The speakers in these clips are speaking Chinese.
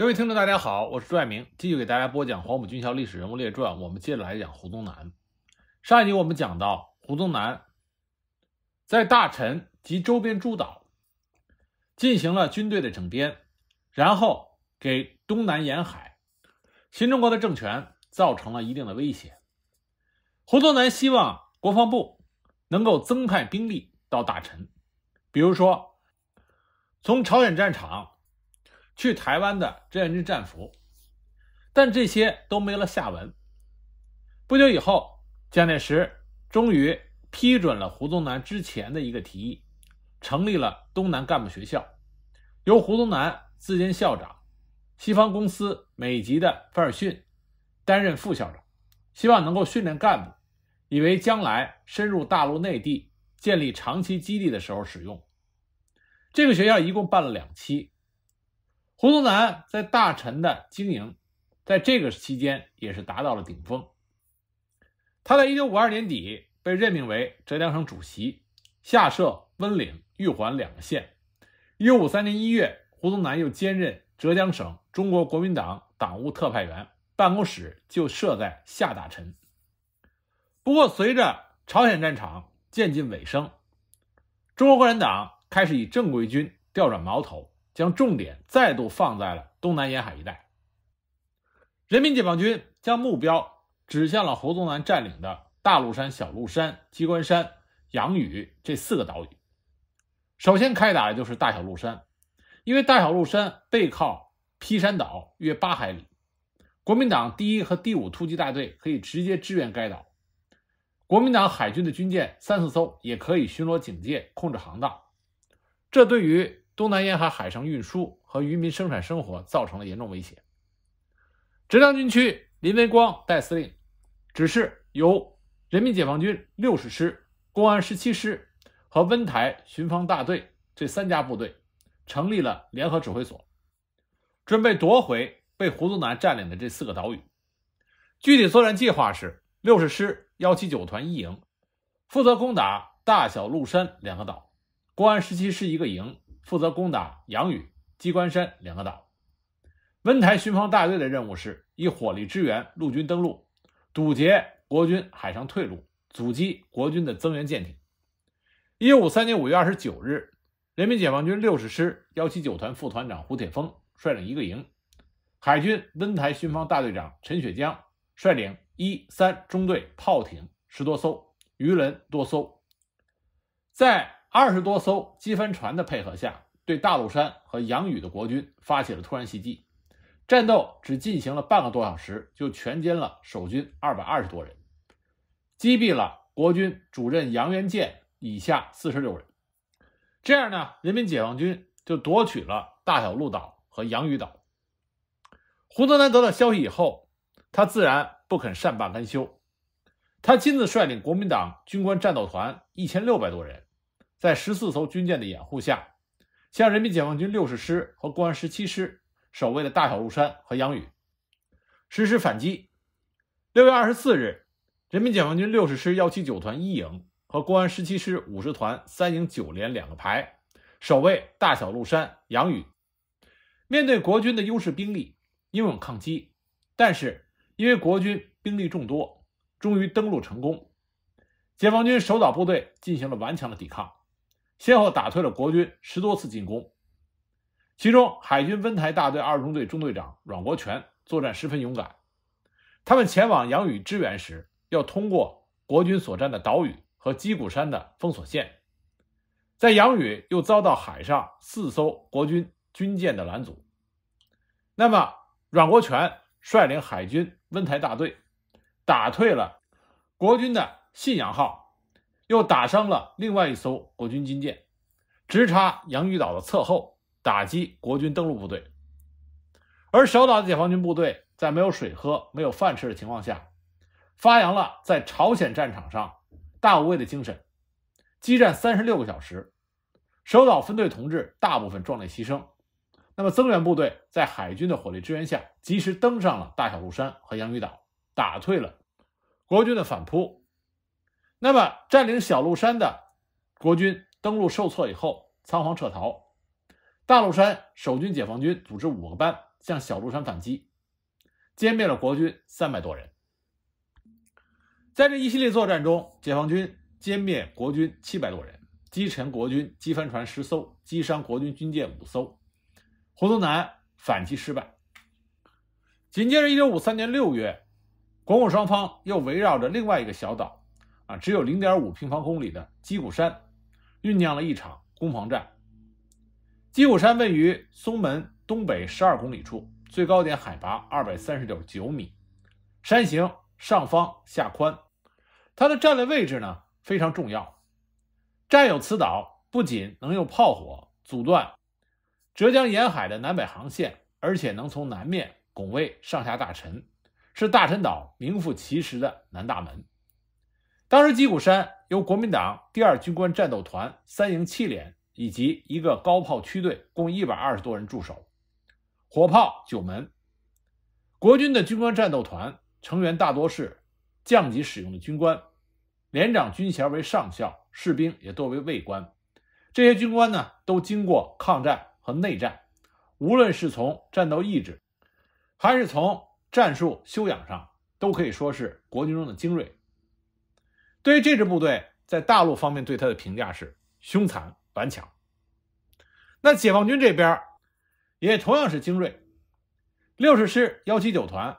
各位听众，大家好，我是朱爱明，继续给大家播讲《黄埔军校历史人物列传》。我们接着来讲胡宗南。上一集我们讲到，胡宗南在大陈及周边诸岛进行了军队的整编，然后给东南沿海新中国的政权造成了一定的威胁。胡宗南希望国防部能够增派兵力到大陈，比如说从朝鲜战场。去台湾的志愿军战俘，但这些都没了下文。不久以后，蒋介石终于批准了胡宗南之前的一个提议，成立了东南干部学校，由胡宗南自任校长，西方公司美籍的凡尔逊担任副校长，希望能够训练干部，以为将来深入大陆内地建立长期基地的时候使用。这个学校一共办了两期。胡宗南在大陈的经营，在这个期间也是达到了顶峰。他在1952年底被任命为浙江省主席，下设温岭、玉环两个县。1953年1月，胡宗南又兼任浙江省中国国民党党务特派员办公室，就设在下大陈。不过，随着朝鲜战场渐近尾声，中国共产党开始以正规军调转矛头。将重点再度放在了东南沿海一带。人民解放军将目标指向了胡宗南占领的大鹿山、小鹿山、鸡冠山、杨屿这四个岛屿。首先开打的就是大小鹿山，因为大小鹿山背靠劈山岛约八海里，国民党第一和第五突击大队可以直接支援该岛，国民党海军的军舰三四艘也可以巡逻警戒、控制航道。这对于东南沿海海上运输和渔民生产生活造成了严重威胁。浙江军区林维光代司令指示，由人民解放军六十师、公安十七师和温台巡防大队这三家部队成立了联合指挥所，准备夺回被胡宗南占领的这四个岛屿。具体作战计划是：六十师幺七九团一营负责攻打大小陆山两个岛，公安十七师一个营。负责攻打杨屿、鸡冠山两个岛。温台巡防大队的任务是以火力支援陆军登陆，堵截国军海上退路，阻击国军的增援舰艇。一五三年五月二十九日，人民解放军六十师幺七九团副团长胡铁峰率领一个营，海军温台巡防大队长陈雪江率领一三中队炮艇十多艘、渔轮多艘，在。二十多艘机帆船的配合下，对大陆山和杨宇的国军发起了突然袭击。战斗只进行了半个多小时，就全歼了守军二百二十多人，击毙了国军主任杨元建以下四十六人。这样呢，人民解放军就夺取了大小鹿岛和杨宇岛。胡宗南得到消息以后，他自然不肯善罢甘休，他亲自率领国民党军官战斗团一千六百多人。在十四艘军舰的掩护下，向人民解放军六十师和公安十七师守卫的大小鹿山和杨宇实施反击。六月二十四日，人民解放军六十师幺七九团一营和公安十七师五十团三营九连两个排守卫大小鹿山、杨宇，面对国军的优势兵力，英勇抗击。但是因为国军兵力众多，终于登陆成功。解放军守岛部队进行了顽强的抵抗。先后打退了国军十多次进攻，其中海军温台大队二中队中队长阮国权作战十分勇敢。他们前往杨宇支援时，要通过国军所占的岛屿和矶骨山的封锁线，在杨宇又遭到海上四艘国军军舰的拦阻。那么，阮国权率领海军温台大队打退了国军的“信仰号”。又打伤了另外一艘国军军舰，直插洋玉岛的侧后，打击国军登陆部队。而守岛的解放军部队在没有水喝、没有饭吃的情况下，发扬了在朝鲜战场上大无畏的精神，激战三十六个小时，守岛分队同志大部分壮烈牺牲。那么增援部队在海军的火力支援下，及时登上了大小鹿山和洋玉岛，打退了国军的反扑。那么，占领小鹿山的国军登陆受挫以后，仓皇撤逃。大鹿山守军解放军组织五个班向小鹿山反击，歼灭了国军三百多人。在这一系列作战中，解放军歼灭国军七百多人，击沉国军机帆船十艘，击伤国军军舰五艘。胡宗南反击失败。紧接着，一九五三年六月，国共双方又围绕着另外一个小岛。啊，只有零点五平方公里的鸡骨山，酝酿了一场攻防战。鸡骨山位于松门东北十二公里处，最高点海拔二百三十点九米，山形上方下宽，它的战略位置呢非常重要。占有此岛，不仅能用炮火阻断浙江沿海的南北航线，而且能从南面拱卫上下大陈，是大陈岛名副其实的南大门。当时，鸡骨山由国民党第二军官战斗团三营七连以及一个高炮区队共一百二十多人驻守，火炮九门。国军的军官战斗团成员大多是降级使用的军官，连长军衔为上校，士兵也多为尉官。这些军官呢，都经过抗战和内战，无论是从战斗意志，还是从战术修养上，都可以说是国军中的精锐。对于这支部队，在大陆方面对他的评价是凶残顽强。那解放军这边也同样是精锐，六十师幺七九团，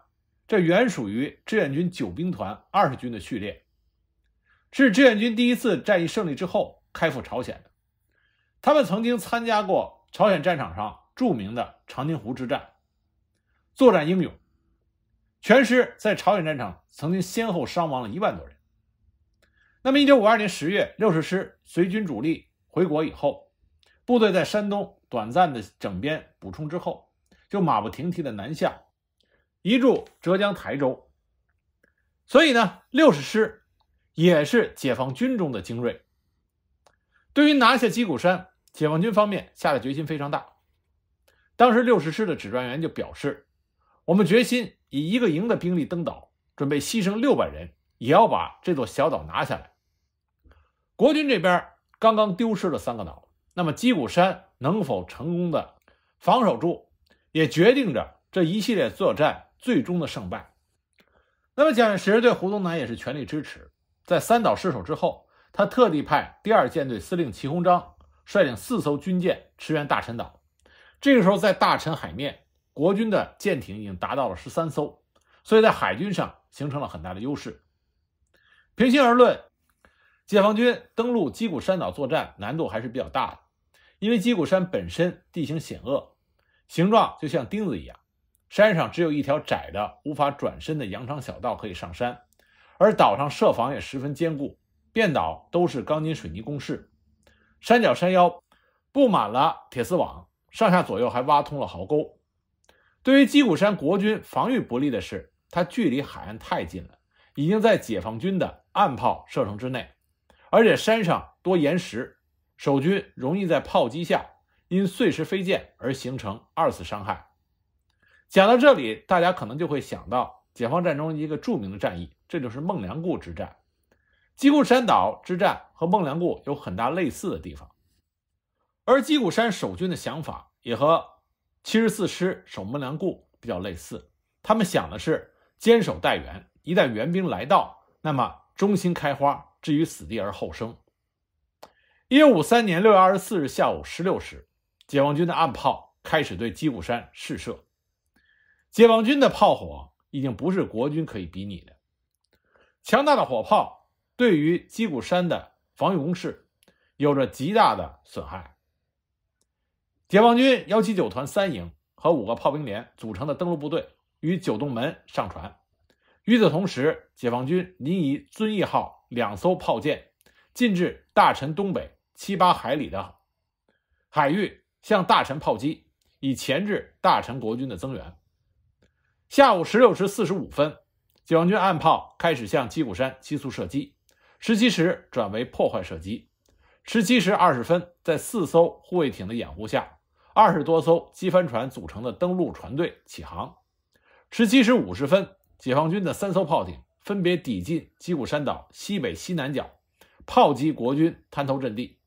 这原属于志愿军九兵团二十军的序列，是志愿军第一次战役胜利之后开赴朝鲜的。他们曾经参加过朝鲜战场上著名的长津湖之战，作战英勇，全师在朝鲜战场曾经先后伤亡了一万多人。那么，一九五二年十月，六十师随军主力回国以后，部队在山东短暂的整编补充之后，就马不停蹄的南下，移驻浙江台州。所以呢，六十师也是解放军中的精锐。对于拿下鸡骨山，解放军方面下的决心非常大。当时六十师的指战员就表示：“我们决心以一个营的兵力登岛，准备牺牲六百人。”也要把这座小岛拿下来。国军这边刚刚丢失了三个岛，那么鸡骨山能否成功的防守住，也决定着这一系列作战最终的胜败。那么蒋介石对胡宗南也是全力支持。在三岛失守之后，他特地派第二舰队司令齐鸿章率领四艘军舰驰援大陈岛。这个时候，在大陈海面，国军的舰艇已经达到了十三艘，所以在海军上形成了很大的优势。平心而论，解放军登陆矶谷山岛作战难度还是比较大的，因为矶谷山本身地形险恶，形状就像钉子一样，山上只有一条窄的、无法转身的羊肠小道可以上山，而岛上设防也十分坚固，遍岛都是钢筋水泥工事，山脚山腰布满了铁丝网，上下左右还挖通了壕沟。对于矶谷山国军防御不利的是，它距离海岸太近了，已经在解放军的。岸炮射程之内，而且山上多岩石，守军容易在炮击下因碎石飞溅而形成二次伤害。讲到这里，大家可能就会想到解放战中一个著名的战役，这就是孟良崮之战。矶谷山岛之战和孟良崮有很大类似的地方，而矶谷山守军的想法也和七十四师守孟良崮比较类似，他们想的是坚守待援，一旦援兵来到，那么。中心开花，置于死地而后生。一九五三年六月二十四日下午十六时，解放军的岸炮开始对鸡骨山试射。解放军的炮火已经不是国军可以比拟的，强大的火炮对于鸡骨山的防御工事有着极大的损害。解放军幺七九团三营和五个炮兵连组成的登陆部队于九洞门上船。与此同时，解放军临沂、遵义号两艘炮舰进至大陈东北七八海里的海域，向大陈炮击，以钳制大陈国军的增援。下午十六时四十五分，解放军岸炮开始向鸡骨山急速射击；十七时转为破坏射击。十七时二十分，在四艘护卫艇的掩护下，二十多艘机帆船组成的登陆船队起航。十七时五十分。解放军的三艘炮艇分别抵近击鼓山岛西北、西南角，炮击国军滩头阵地。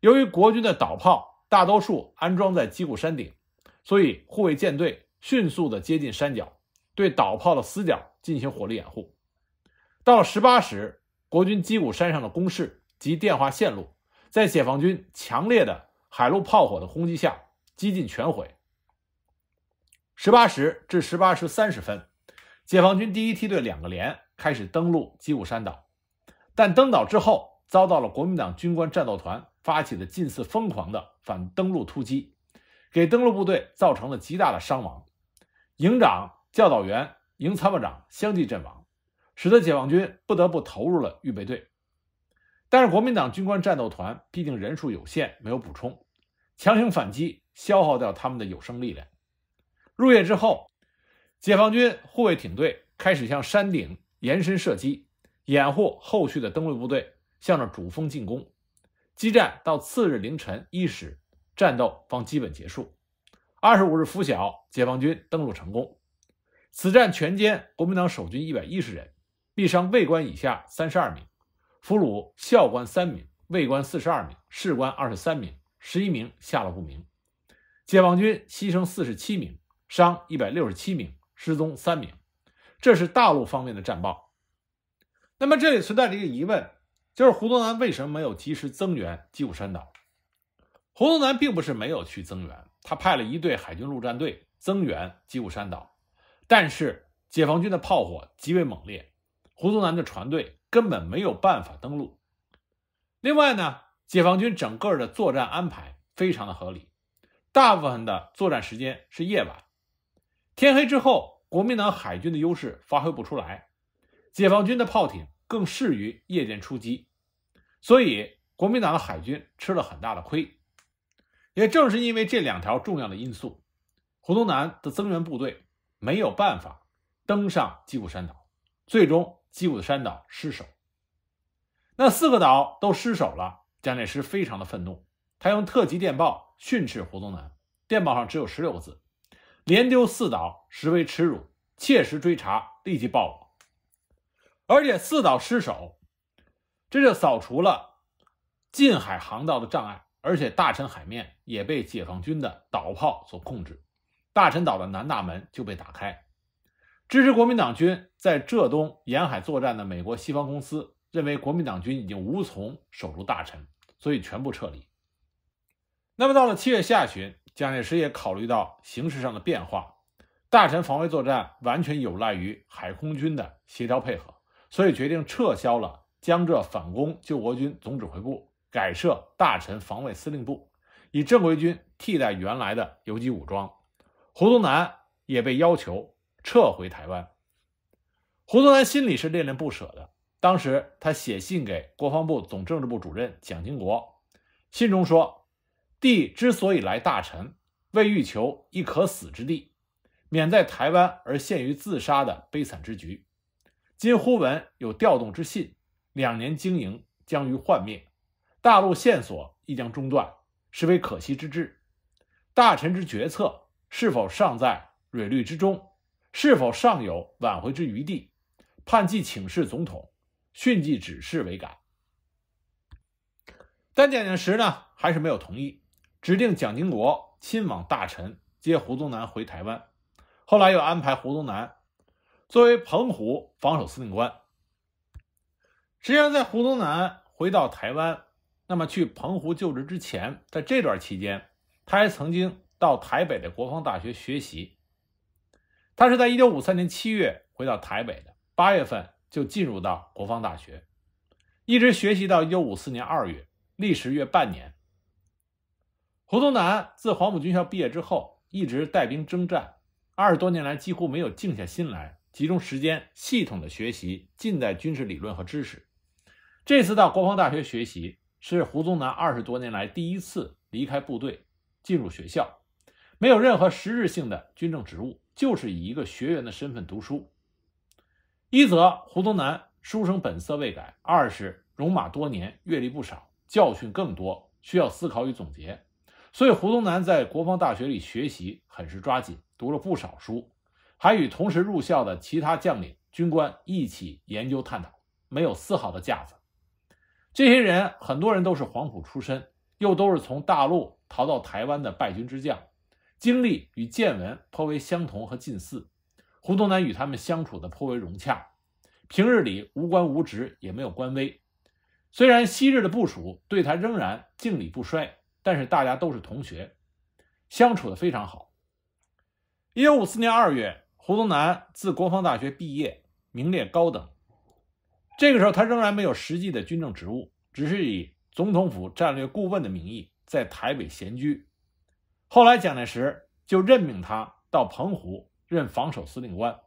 由于国军的岛炮大多数安装在击鼓山顶，所以护卫舰队迅速的接近山脚，对岛炮的死角进行火力掩护。到十八时，国军击鼓山上的工事及电话线路，在解放军强烈的海陆炮火的轰击下，几近全毁。十八时至十八时三十分。解放军第一梯队两个连开始登陆基武山岛，但登岛之后遭到了国民党军官战斗团发起的近似疯狂的反登陆突击，给登陆部队造成了极大的伤亡，营长、教导员、营参谋长相继阵亡，使得解放军不得不投入了预备队。但是国民党军官战斗团毕竟人数有限，没有补充，强行反击消耗掉他们的有生力量。入夜之后。解放军护卫艇队开始向山顶延伸射击，掩护后续的登陆部队向着主峰进攻。激战到次日凌晨一时，战斗方基本结束。二十五日拂晓，解放军登陆成功。此战全歼国民党守军一百一十人，毙伤尉官以下三十二名，俘虏校官三名、尉官四十二名、士官二十三名，十一名下落不明。解放军牺牲四十七名，伤一百六十七名。失踪三名，这是大陆方面的战报。那么这里存在着一个疑问，就是胡宗南为什么没有及时增援鸡舞山岛？胡宗南并不是没有去增援，他派了一队海军陆战队增援鸡舞山岛，但是解放军的炮火极为猛烈，胡宗南的船队根本没有办法登陆。另外呢，解放军整个的作战安排非常的合理，大部分的作战时间是夜晚，天黑之后。国民党海军的优势发挥不出来，解放军的炮艇更适于夜间出击，所以国民党的海军吃了很大的亏。也正是因为这两条重要的因素，胡宗南的增援部队没有办法登上基武山岛，最终基武山岛失守。那四个岛都失守了，蒋介石非常的愤怒，他用特级电报训斥胡宗南，电报上只有十六个字。连丢四岛，实为耻辱。切实追查，立即报我。而且四岛失守，这就扫除了近海航道的障碍，而且大陈海面也被解放军的岛炮所控制，大陈岛的南大门就被打开。支持国民党军在浙东沿海作战的美国西方公司认为国民党军已经无从守住大陈，所以全部撤离。那么到了七月下旬。蒋介石也考虑到形势上的变化，大臣防卫作战完全有赖于海空军的协调配合，所以决定撤销了江浙反攻救国军总指挥部，改设大陈防卫司令部，以正规军替代原来的游击武装。胡宗南也被要求撤回台湾。胡宗南心里是恋恋不舍的，当时他写信给国防部总政治部主任蒋经国，信中说。帝之所以来，大臣为欲求一可死之地，免在台湾而陷于自杀的悲惨之局。今忽闻有调动之信，两年经营将于幻灭，大陆线索亦将中断，实为可惜之至。大臣之决策是否尚在蕊虑之中，是否尚有挽回之余地，盼即请示总统，迅即指示为感。但蒋介石呢，还是没有同意。指定蒋经国亲往大陈接胡宗南回台湾，后来又安排胡宗南作为澎湖防守司令官。实际上，在胡宗南回到台湾，那么去澎湖就职之前，在这段期间，他还曾经到台北的国防大学学习。他是在1953年7月回到台北的，8月份就进入到国防大学，一直学习到1954年2月，历时约半年。胡宗南自黄埔军校毕业之后，一直带兵征战，二十多年来几乎没有静下心来集中时间系统的学习近代军事理论和知识。这次到国防大学学习，是胡宗南二十多年来第一次离开部队进入学校，没有任何实质性的军政职务，就是以一个学员的身份读书。一则胡宗南书生本色未改，二是戎马多年，阅历不少，教训更多，需要思考与总结。所以，胡宗南在国防大学里学习很是抓紧，读了不少书，还与同时入校的其他将领、军官一起研究探讨，没有丝毫的架子。这些人很多人都是黄埔出身，又都是从大陆逃到台湾的败军之将，经历与见闻颇为相同和近似。胡宗南与他们相处的颇为融洽，平日里无官无职，也没有官威。虽然昔日的部署对他仍然敬礼不衰。但是大家都是同学，相处的非常好。一九五四年二月，胡宗南自国防大学毕业，名列高等。这个时候，他仍然没有实际的军政职务，只是以总统府战略顾问的名义在台北闲居。后来，蒋介石就任命他到澎湖任防守司令官。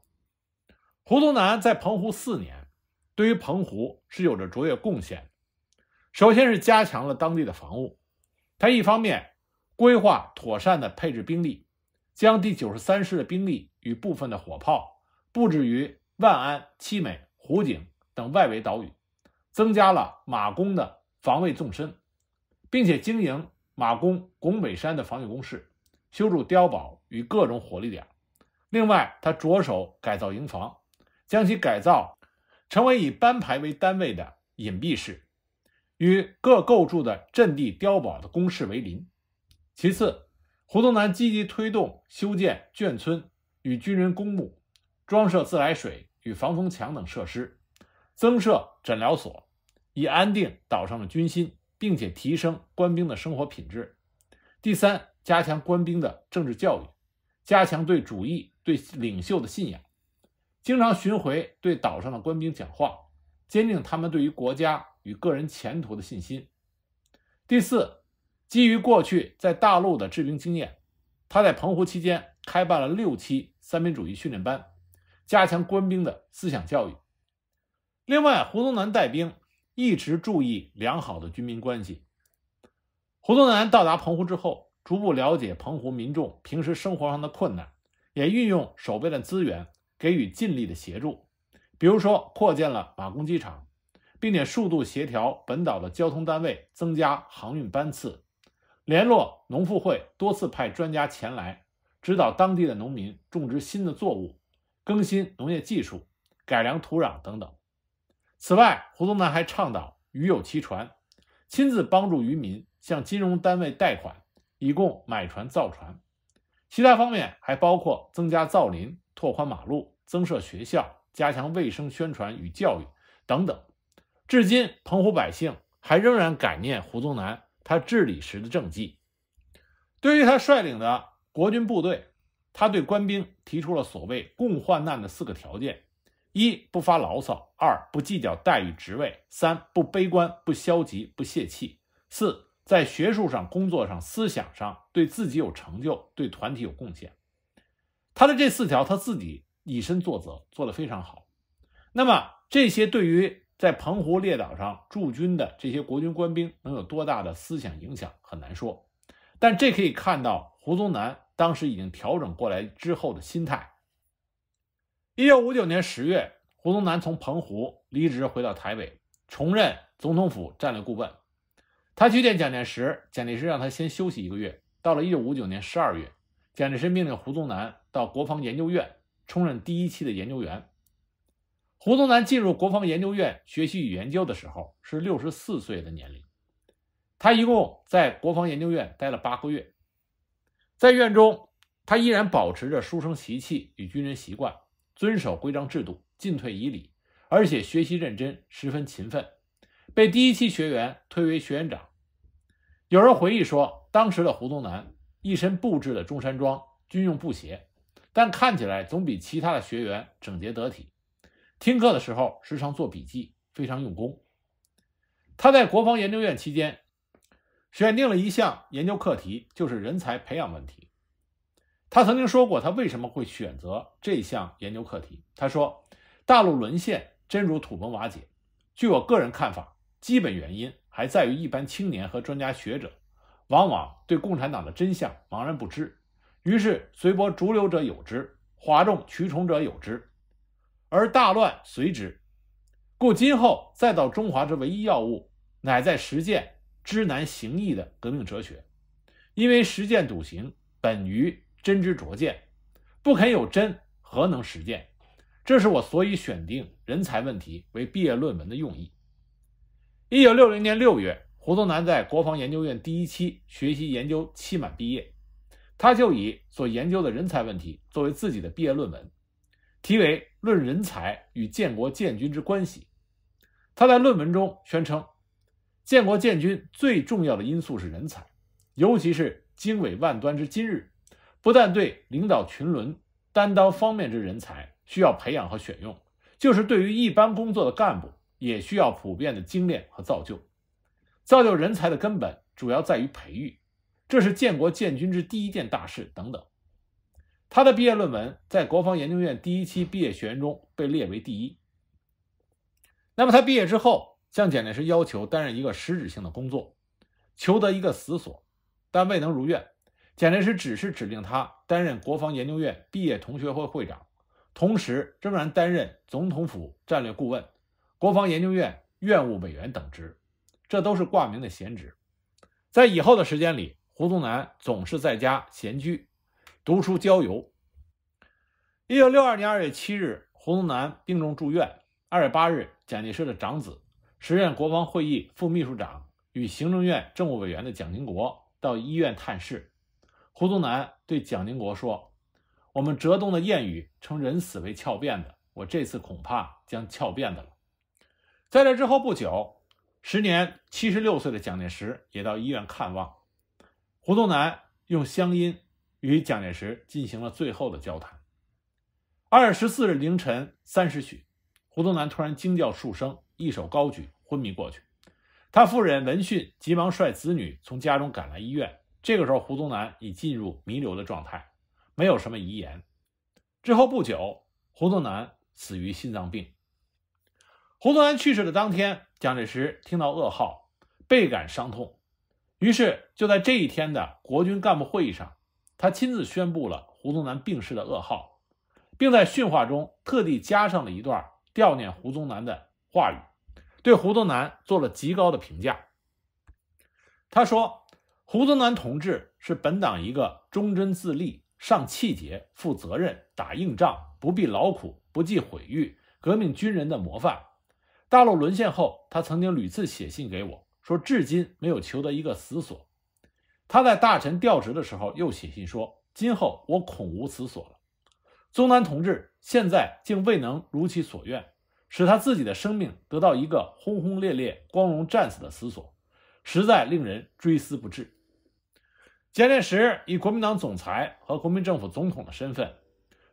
胡宗南在澎湖四年，对于澎湖是有着卓越贡献。首先是加强了当地的防务。他一方面规划妥善的配置兵力，将第九十三师的兵力与部分的火炮布置于万安、七美、湖景等外围岛屿，增加了马公的防卫纵深，并且经营马公拱北山的防御工事，修筑碉堡与各种火力点。另外，他着手改造营房，将其改造成为以班排为单位的隐蔽式。与各构筑的阵地碉堡的攻势为邻。其次，胡宗南积极推动修建眷村与军人公墓，装设自来水与防风墙等设施，增设诊疗所，以安定岛上的军心，并且提升官兵的生活品质。第三，加强官兵的政治教育，加强对主义、对领袖的信仰，经常巡回对岛上的官兵讲话，坚定他们对于国家。与个人前途的信心。第四，基于过去在大陆的治兵经验，他在澎湖期间开办了六期三民主义训练班，加强官兵的思想教育。另外，胡宗南带兵一直注意良好的军民关系。胡宗南到达澎湖之后，逐步了解澎湖民众平时生活上的困难，也运用手边的资源给予尽力的协助，比如说扩建了马公机场。并且数度协调本岛的交通单位增加航运班次，联络农妇会多次派专家前来指导当地的农民种植新的作物、更新农业技术、改良土壤等等。此外，胡宗南还倡导“渔有其船”，亲自帮助渔民向金融单位贷款，以供买船造船。其他方面还包括增加造林、拓宽马路、增设学校、加强卫生宣传与教育等等。至今，澎湖百姓还仍然感念胡宗南他治理时的政绩。对于他率领的国军部队，他对官兵提出了所谓“共患难”的四个条件：一、不发牢骚；二、不计较待遇、职位；三、不悲观、不消极、不泄气；四、在学术上、工作上、思想上，对自己有成就，对团体有贡献。他的这四条，他自己以身作则，做得非常好。那么这些对于在澎湖列岛上驻军的这些国军官兵能有多大的思想影响，很难说。但这可以看到胡宗南当时已经调整过来之后的心态。一九五九年十月，胡宗南从澎湖离职，回到台北，重任总统府战略顾问。他去见蒋介石，蒋介石让他先休息一个月。到了一九五九年十二月，蒋介石命令胡宗南到国防研究院充任第一期的研究员。胡宗南进入国防研究院学习与研究的时候是六十四岁的年龄，他一共在国防研究院待了八个月，在院中，他依然保持着书生习气与军人习惯，遵守规章制度，进退以礼，而且学习认真，十分勤奋，被第一期学员推为学员长。有人回忆说，当时的胡宗南一身布制的中山装、军用布鞋，但看起来总比其他的学员整洁得体。听课的时候，时常做笔记，非常用功。他在国防研究院期间，选定了一项研究课题，就是人才培养问题。他曾经说过，他为什么会选择这项研究课题？他说：“大陆沦陷，真如土崩瓦解。据我个人看法，基本原因还在于一般青年和专家学者，往往对共产党的真相茫然不知，于是随波逐流者有之，哗众取宠者有之。”而大乱随之，故今后再到中华之唯一要务，乃在实践知难行易的革命哲学。因为实践笃行本于真知灼见，不肯有真，何能实践？这是我所以选定人才问题为毕业论文的用意。一九六零年六月，胡宗南在国防研究院第一期学习研究期满毕业，他就以所研究的人才问题作为自己的毕业论文。题为《论人才与建国建军之关系》，他在论文中宣称，建国建军最重要的因素是人才，尤其是经纬万端之今日，不但对领导群伦、担当方面之人才需要培养和选用，就是对于一般工作的干部也需要普遍的精炼和造就。造就人才的根本主要在于培育，这是建国建军之第一件大事等等。他的毕业论文在国防研究院第一期毕业学员中被列为第一。那么他毕业之后，向蒋介石要求担任一个实质性的工作，求得一个死所，但未能如愿。蒋介石只是指令他担任国防研究院毕业同学会会长，同时仍然担任总统府战略顾问、国防研究院院务委员等职，这都是挂名的闲职。在以后的时间里，胡宗南总是在家闲居。读书郊游。一九六二年二月七日，胡宗南病重住院。二月八日，蒋介石的长子、时任国防会议副秘书长与行政院政务委员的蒋经国到医院探视。胡宗南对蒋经国说：“我们浙东的谚语称人死为翘辫子，我这次恐怕将翘辫子了。”在这之后不久，时年七十六岁的蒋介石也到医院看望胡宗南，用乡音。与蒋介石进行了最后的交谈。二月十四日凌晨三时许，胡宗南突然惊叫数声，一手高举，昏迷过去。他夫人闻讯，急忙率子女从家中赶来医院。这个时候，胡宗南已进入弥留的状态，没有什么遗言。之后不久，胡宗南死于心脏病。胡宗南去世的当天，蒋介石听到噩耗，倍感伤痛。于是，就在这一天的国军干部会议上。他亲自宣布了胡宗南病逝的噩耗，并在训话中特地加上了一段悼念胡宗南的话语，对胡宗南做了极高的评价。他说：“胡宗南同志是本党一个忠贞自立、尚气节、负责任、打硬仗、不必劳苦、不计毁誉革命军人的模范。”大陆沦陷后，他曾经屡次写信给我说，至今没有求得一个死所。他在大臣调职的时候，又写信说：“今后我恐无此所了。”宗南同志现在竟未能如其所愿，使他自己的生命得到一个轰轰烈烈、光荣战死的死所，实在令人追思不至。蒋介石以国民党总裁和国民政府总统的身份，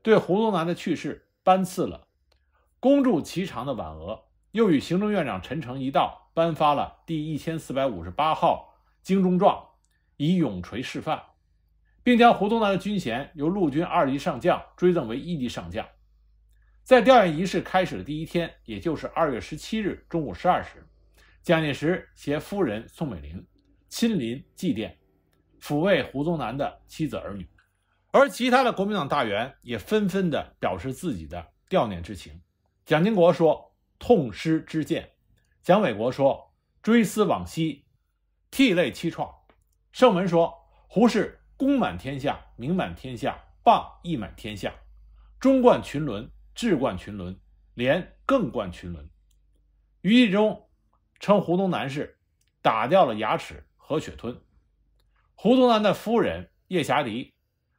对胡宗南的去世颁赐了“公祝其长”的挽额，又与行政院长陈诚一道颁发了第一千四百五十八号精忠状。以永垂示范，并将胡宗南的军衔由陆军二级上将追赠为一级上将。在吊唁仪式开始的第一天，也就是二月十七日中午十二时，蒋介石携夫人宋美龄亲临祭奠，抚慰胡宗南的妻子儿女，而其他的国民党大员也纷纷的表示自己的悼念之情。蒋经国说：“痛失之见。”蒋纬国说：“追思往昔，涕泪凄怆。”盛文说：“胡适功满天下，名满天下，谤亦满天下，忠冠群伦，智冠群伦，廉更冠群伦。”余一中称胡宗南是“打掉了牙齿和血吞”。胡宗南的夫人叶霞迪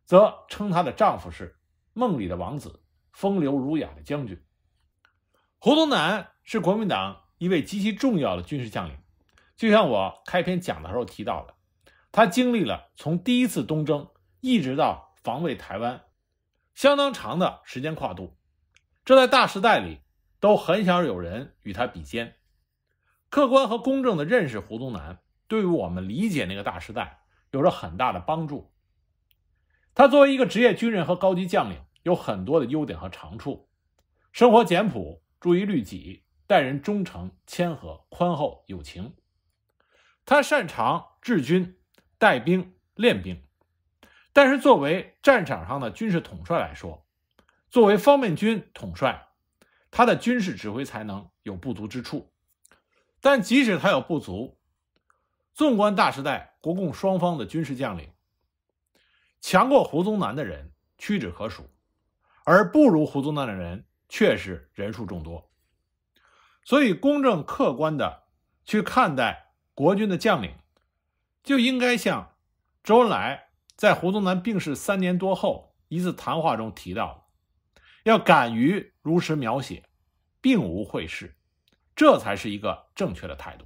则称她的丈夫是“梦里的王子，风流儒雅的将军”。胡宗南是国民党一位极其重要的军事将领，就像我开篇讲的时候提到的。他经历了从第一次东征一直到防卫台湾，相当长的时间跨度，这在大时代里都很少有人与他比肩。客观和公正的认识胡宗南，对于我们理解那个大时代有着很大的帮助。他作为一个职业军人和高级将领，有很多的优点和长处，生活简朴，注意律己，待人忠诚、谦和、宽厚、友情。他擅长治军。带兵练兵，但是作为战场上的军事统帅来说，作为方面军统帅，他的军事指挥才能有不足之处。但即使他有不足，纵观大时代国共双方的军事将领，强过胡宗南的人屈指可数，而不如胡宗南的人却是人数众多。所以，公正客观的去看待国军的将领。就应该像周恩来在胡宗南病逝三年多后一次谈话中提到要敢于如实描写，并无讳饰，这才是一个正确的态度。